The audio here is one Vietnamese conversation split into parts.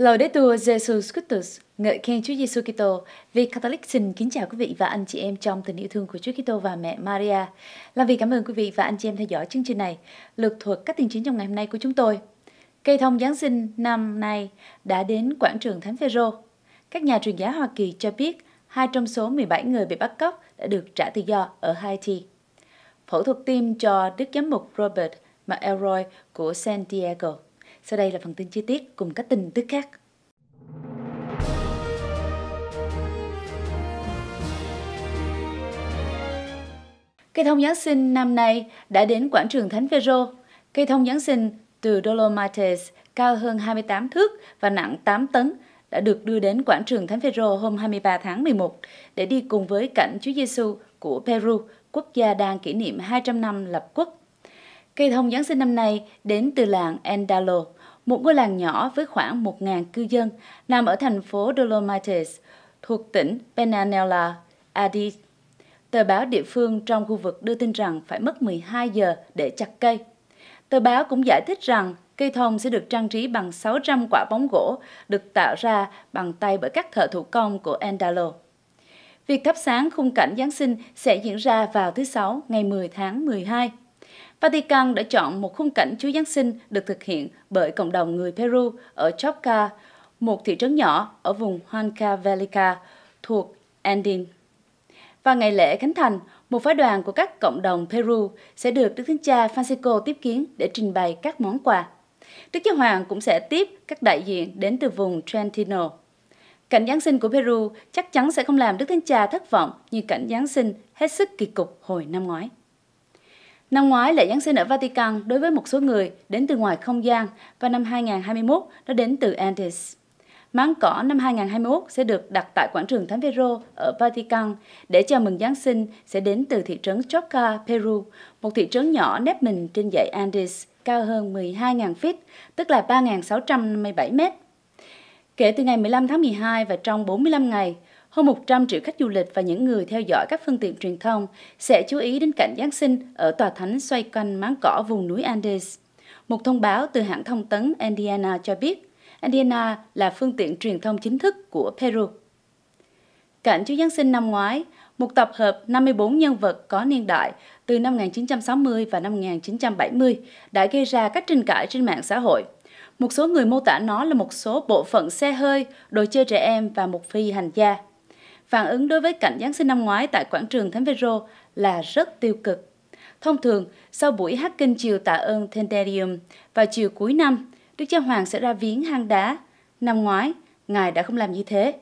Laudetur Jesus Christus, ngợi khen Chúa Giêsu Kitô. Vì Catholic xin kính chào quý vị và anh chị em trong tình yêu thương của Chúa Kitô và mẹ Maria. Là vì cảm ơn quý vị và anh chị em theo dõi chương trình này, lược thuật các tin chính trong ngày hôm nay của chúng tôi. Cây thông Giáng sinh năm nay đã đến quảng trường Thánh Phaero. Các nhà truyền giáo Hoa Kỳ cho biết hai trong số 17 người bị bắt cóc đã được trả tự do ở Haiti. Phẫu thuật tim cho Đức Giám mục Robert McElroy của San Diego. Sau đây là phần tin chi tiết cùng các tin tức khác. Cây thông Giáng sinh năm nay đã đến quảng trường Thánh Phaero. Cây thông Giáng sinh từ Dolomites cao hơn 28 thước và nặng 8 tấn đã được đưa đến quảng trường Thánh Phaero hôm 23 tháng 11 để đi cùng với cảnh Chúa Giêsu của Peru, quốc gia đang kỷ niệm 200 năm lập quốc. Cây thông Giáng sinh năm nay đến từ làng Endalo, một ngôi làng nhỏ với khoảng 1.000 cư dân nằm ở thành phố Dolomites thuộc tỉnh Penanella, Aditya Tờ báo địa phương trong khu vực đưa tin rằng phải mất 12 giờ để chặt cây. Tờ báo cũng giải thích rằng cây thông sẽ được trang trí bằng 600 quả bóng gỗ được tạo ra bằng tay bởi các thợ thủ công của Andalo. Việc thắp sáng khung cảnh Giáng sinh sẽ diễn ra vào thứ Sáu ngày 10 tháng 12. Vatican đã chọn một khung cảnh Chúa Giáng sinh được thực hiện bởi cộng đồng người Peru ở Chopca, một thị trấn nhỏ ở vùng Huancavelica thuộc Andin. Và ngày lễ khánh thành, một phái đoàn của các cộng đồng Peru sẽ được Đức Thánh Cha Francisco tiếp kiến để trình bày các món quà. Đức Giáo Hoàng cũng sẽ tiếp các đại diện đến từ vùng Trentino. Cảnh Giáng sinh của Peru chắc chắn sẽ không làm Đức Thánh Cha thất vọng như cảnh Giáng sinh hết sức kỳ cục hồi năm ngoái. Năm ngoái, lễ Giáng sinh ở Vatican đối với một số người đến từ ngoài không gian và năm 2021 nó đến từ Andes. Máng cỏ năm 2021 sẽ được đặt tại quảng trường Thánh Pedro ở Vatican để chào mừng Giáng sinh sẽ đến từ thị trấn Choca, Peru, một thị trấn nhỏ nép mình trên dãy Andes cao hơn 12.000 feet, tức là 3.657 mét. Kể từ ngày 15 tháng 12 và trong 45 ngày, hơn 100 triệu khách du lịch và những người theo dõi các phương tiện truyền thông sẽ chú ý đến cảnh Giáng sinh ở tòa thánh xoay quanh máng cỏ vùng núi Andes. Một thông báo từ hãng thông tấn Indiana cho biết, Andina là phương tiện truyền thông chính thức của Peru. Cảnh Chúa Giáng sinh năm ngoái, một tập hợp 54 nhân vật có niên đại từ năm 1960 và năm 1970 đã gây ra các tranh cãi trên mạng xã hội. Một số người mô tả nó là một số bộ phận xe hơi, đồ chơi trẻ em và một phi hành gia. Phản ứng đối với cảnh Giáng sinh năm ngoái tại quảng trường Thánh Pedro là rất tiêu cực. Thông thường, sau buổi hát kinh chiều tạ ơn Tenderium vào chiều cuối năm, Đức cha Hoàng sẽ ra viếng hang đá. Năm ngoái, Ngài đã không làm như thế.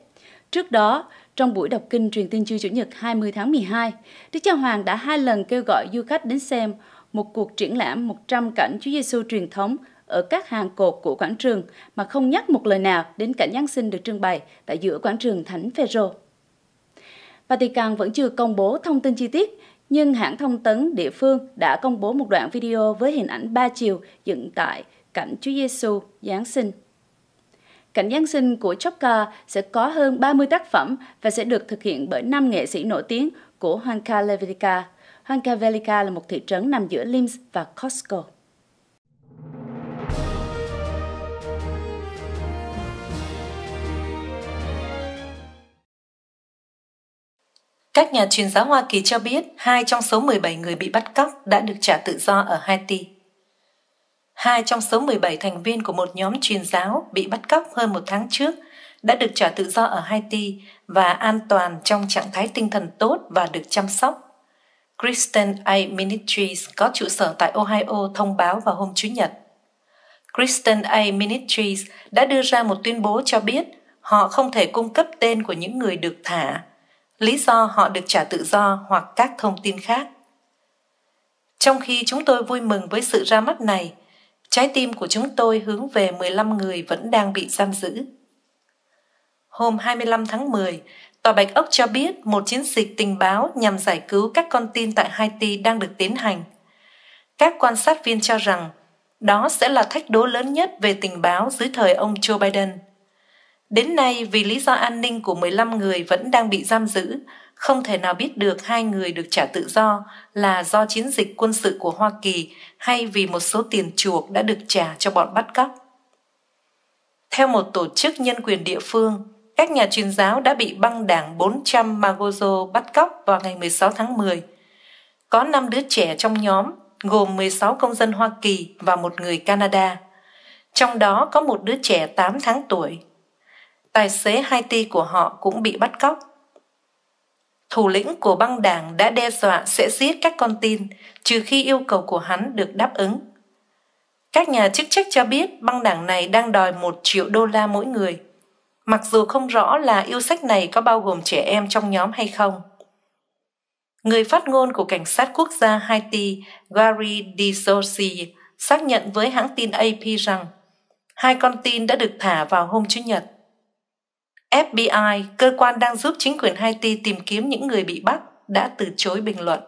Trước đó, trong buổi đọc kinh truyền tin chương Chủ nhật 20 tháng 12, Đức Cha Hoàng đã hai lần kêu gọi du khách đến xem một cuộc triển lãm 100 cảnh Chúa Giêsu truyền thống ở các hàng cột của quảng trường mà không nhắc một lời nào đến cảnh Giáng sinh được trưng bày tại giữa quảng trường Thánh Phaero. Vatican vẫn chưa công bố thông tin chi tiết, nhưng hãng thông tấn địa phương đã công bố một đoạn video với hình ảnh ba chiều dựng tại cảnh Chúa Giêsu Giáng sinh. Cảnh Giáng sinh của Chopka sẽ có hơn 30 tác phẩm và sẽ được thực hiện bởi 5 nghệ sĩ nổi tiếng của Huanca Velica. Huanca Velica là một thị trấn nằm giữa Limbs và Costco. Các nhà chuyên giáo Hoa Kỳ cho biết, hai trong số 17 người bị bắt cóc đã được trả tự do ở Haiti hai trong số 17 thành viên của một nhóm truyền giáo bị bắt cóc hơn một tháng trước đã được trả tự do ở Haiti và an toàn trong trạng thái tinh thần tốt và được chăm sóc. Kristen Aid Ministries có trụ sở tại Ohio thông báo vào hôm Chủ nhật. Kristen A. Ministries đã đưa ra một tuyên bố cho biết họ không thể cung cấp tên của những người được thả, lý do họ được trả tự do hoặc các thông tin khác. Trong khi chúng tôi vui mừng với sự ra mắt này, Trái tim của chúng tôi hướng về 15 người vẫn đang bị giam giữ. Hôm 25 tháng 10, Tòa Bạch Ốc cho biết một chiến dịch tình báo nhằm giải cứu các con tin tại Haiti đang được tiến hành. Các quan sát viên cho rằng đó sẽ là thách đố lớn nhất về tình báo dưới thời ông Joe Biden – Đến nay, vì lý do an ninh của 15 người vẫn đang bị giam giữ, không thể nào biết được hai người được trả tự do là do chiến dịch quân sự của Hoa Kỳ hay vì một số tiền chuộc đã được trả cho bọn bắt cóc. Theo một tổ chức nhân quyền địa phương, các nhà truyền giáo đã bị băng đảng 400 Magozo bắt cóc vào ngày 16 tháng 10. Có 5 đứa trẻ trong nhóm, gồm 16 công dân Hoa Kỳ và một người Canada. Trong đó có một đứa trẻ 8 tháng tuổi tài xế Haiti của họ cũng bị bắt cóc. Thủ lĩnh của băng đảng đã đe dọa sẽ giết các con tin trừ khi yêu cầu của hắn được đáp ứng. Các nhà chức trách cho biết băng đảng này đang đòi 1 triệu đô la mỗi người, mặc dù không rõ là yêu sách này có bao gồm trẻ em trong nhóm hay không. Người phát ngôn của cảnh sát quốc gia Haiti Gary Disosi xác nhận với hãng tin AP rằng hai con tin đã được thả vào hôm Chủ nhật. FBI, cơ quan đang giúp chính quyền Haiti tìm kiếm những người bị bắt, đã từ chối bình luận.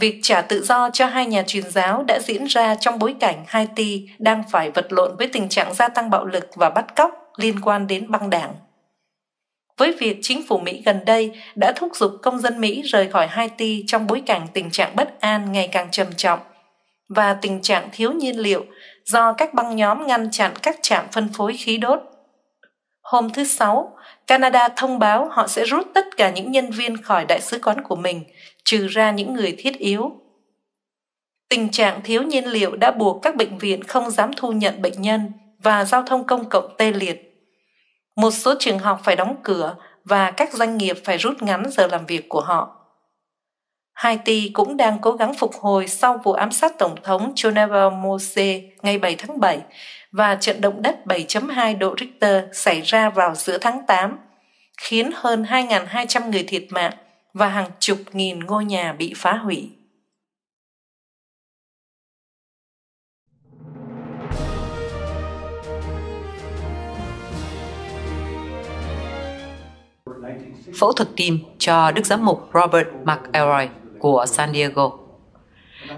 Việc trả tự do cho hai nhà truyền giáo đã diễn ra trong bối cảnh Haiti đang phải vật lộn với tình trạng gia tăng bạo lực và bắt cóc liên quan đến băng đảng. Với việc chính phủ Mỹ gần đây đã thúc giục công dân Mỹ rời khỏi Haiti trong bối cảnh tình trạng bất an ngày càng trầm trọng và tình trạng thiếu nhiên liệu do các băng nhóm ngăn chặn các trạm phân phối khí đốt Hôm thứ Sáu, Canada thông báo họ sẽ rút tất cả những nhân viên khỏi đại sứ quán của mình, trừ ra những người thiết yếu. Tình trạng thiếu nhiên liệu đã buộc các bệnh viện không dám thu nhận bệnh nhân và giao thông công cộng tê liệt. Một số trường học phải đóng cửa và các doanh nghiệp phải rút ngắn giờ làm việc của họ. Haiti cũng đang cố gắng phục hồi sau vụ ám sát Tổng thống Jovenel Moise ngày 7 tháng 7 và trận động đất 7.2 độ Richter xảy ra vào giữa tháng 8, khiến hơn 2.200 người thiệt mạng và hàng chục nghìn ngôi nhà bị phá hủy. Phẫu thuật tim cho Đức Giám mục Robert McElroy của San Diego.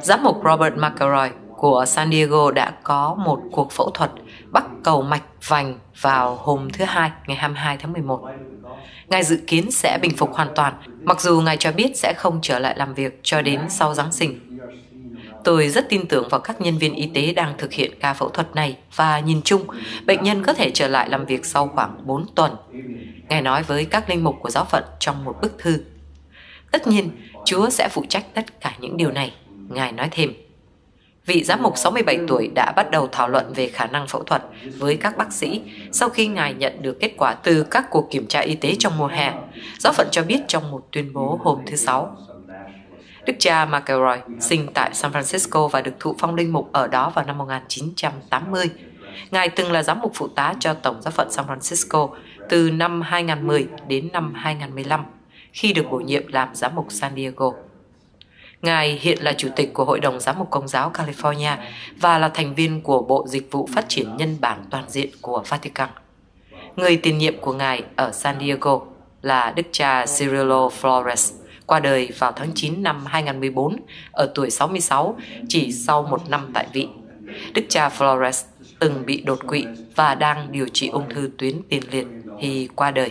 Giám mục Robert McElroy của San Diego đã có một cuộc phẫu thuật bắt cầu mạch vành vào hôm thứ Hai, ngày 22 tháng 11. Ngài dự kiến sẽ bình phục hoàn toàn, mặc dù ngài cho biết sẽ không trở lại làm việc cho đến sau Giáng sinh. Tôi rất tin tưởng vào các nhân viên y tế đang thực hiện ca phẫu thuật này và nhìn chung, bệnh nhân có thể trở lại làm việc sau khoảng 4 tuần. Ngài nói với các linh mục của giáo phận trong một bức thư. Tất nhiên, Chúa sẽ phụ trách tất cả những điều này. Ngài nói thêm vị giám mục 67 tuổi đã bắt đầu thảo luận về khả năng phẫu thuật với các bác sĩ sau khi ngài nhận được kết quả từ các cuộc kiểm tra y tế trong mùa hè, giáo phận cho biết trong một tuyên bố hôm thứ Sáu. Đức cha McElroy sinh tại San Francisco và được thụ phong linh mục ở đó vào năm 1980. Ngài từng là giám mục phụ tá cho Tổng giáo phận San Francisco từ năm 2010 đến năm 2015, khi được bổ nhiệm làm giám mục San Diego. Ngài hiện là Chủ tịch của Hội đồng Giám mục Công giáo California và là thành viên của Bộ Dịch vụ Phát triển Nhân bản Toàn diện của Vatican. Người tiền nhiệm của Ngài ở San Diego là Đức cha Cirillo Flores, qua đời vào tháng 9 năm 2014 ở tuổi 66, chỉ sau một năm tại vị. Đức cha Flores từng bị đột quỵ và đang điều trị ung thư tuyến tiền liệt thì qua đời.